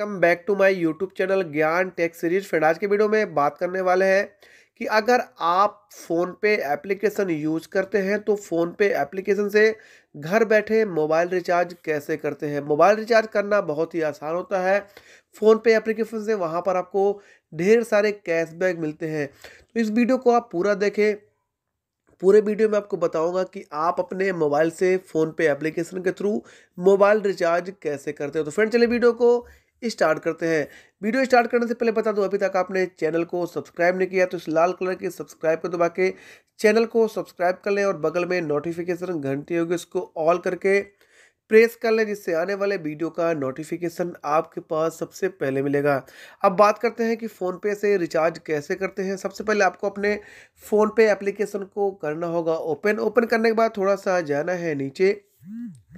welcome back to my YouTube channel Gyan tech series friend आज के video में बात करने वाले हैं कि अगर आप फ़ोन पे एप्लीकेशन यूज करते हैं तो फ़ोन पे एप्लीकेशन से घर बैठे मोबाइल रिचार्ज कैसे करते हैं मोबाइल रिचार्ज करना बहुत ही आसान होता है फ़ोन पे एप्लीकेशन से वहाँ पर आपको ढेर सारे कैशबैक मिलते हैं तो इस वीडियो को आप पूरा देखें पूरे वीडियो में आपको बताऊंगा कि आप अपने मोबाइल से फ़ोन पे एप्लीकेशन के थ्रू मोबाइल रिचार्ज कैसे करते हो तो फ्रेंड चले वीडियो को स्टार्ट करते हैं वीडियो स्टार्ट करने से पहले बता दूं अभी तक आपने चैनल को सब्सक्राइब नहीं किया तो इस लाल कलर के सब्सक्राइब को दबा के चैनल को सब्सक्राइब कर लें और बगल में नोटिफिकेशन घंटी होगी उसको ऑल करके प्रेस कर लें जिससे आने वाले वीडियो का नोटिफिकेशन आपके पास सबसे पहले मिलेगा अब बात करते हैं कि फ़ोनपे से रिचार्ज कैसे करते हैं सबसे पहले आपको अपने फ़ोन पे एप्लीकेशन को करना होगा ओपन ओपन करने के बाद थोड़ा सा जाना है नीचे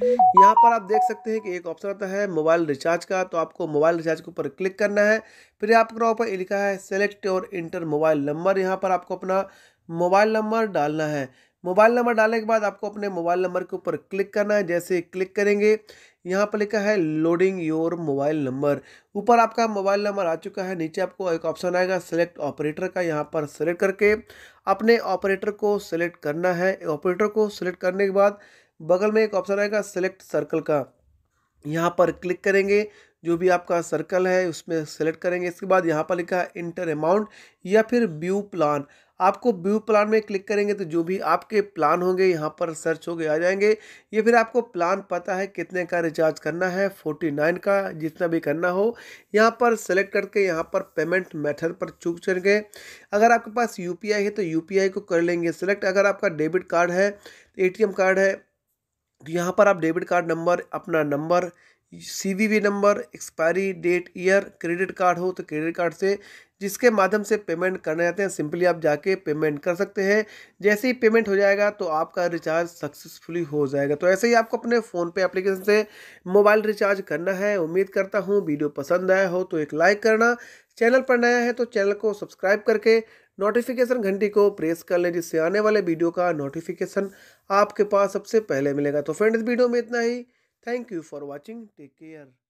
यहाँ पर आप देख सकते हैं कि एक ऑप्शन आता है मोबाइल रिचार्ज का तो आपको मोबाइल रिचार्ज के ऊपर क्लिक करना है फिर आपके ऊपर लिखा है सेलेक्ट और इंटर मोबाइल नंबर यहाँ पर आपको अपना मोबाइल नंबर डालना है मोबाइल नंबर डालने के बाद आपको अपने मोबाइल नंबर के ऊपर क्लिक करना है जैसे क्लिक करेंगे यहाँ पर लिखा है लोडिंग योर मोबाइल नंबर ऊपर आपका मोबाइल नंबर आ चुका है नीचे आपको एक ऑप्शन आएगा सेलेक्ट ऑपरेटर का यहाँ पर सेलेक्ट करके अपने ऑपरेटर को सेलेक्ट करना है ऑपरेटर को सेलेक्ट करने के बाद बगल में एक ऑप्शन आएगा सेलेक्ट सर्कल का यहाँ पर क्लिक करेंगे जो भी आपका सर्कल है उसमें सेलेक्ट करेंगे इसके बाद यहाँ पर लिखा है इंटर अमाउंट या फिर व्यू प्लान आपको व्यू प्लान में क्लिक करेंगे तो जो भी आपके प्लान होंगे यहाँ पर सर्च हो गए आ जाएंगे ये फिर आपको प्लान पता है कितने का रिचार्ज करना है फोर्टी नाइन का जितना भी करना हो यहाँ पर सेलेक्ट करके यहाँ पर पेमेंट मेथड पर चूक चल गए अगर आपके पास यू है तो यू को कर लेंगे सेलेक्ट अगर आपका डेबिट कार्ड है ए कार्ड है यहाँ पर आप डेबिट कार्ड नंबर अपना number C number expiry date year credit card हो तो क्रेडिट कार्ड से जिसके माध्यम से पेमेंट करना चाहते हैं सिंपली आप जाके पेमेंट कर सकते हैं जैसे ही पेमेंट हो जाएगा तो आपका रिचार्ज सक्सेसफुली हो जाएगा तो ऐसे ही आपको अपने फ़ोन पे एप्लीकेशन से मोबाइल रिचार्ज करना है उम्मीद करता हूँ वीडियो पसंद आया हो तो एक लाइक करना चैनल पर नया है तो चैनल को सब्सक्राइब करके नोटिफिकेशन घंटी को प्रेस कर लें जिससे आने वाले वीडियो का नोटिफिकेशन आपके पास सबसे पहले मिलेगा तो फ्रेंड्स वीडियो में इतना ही thank you for watching take care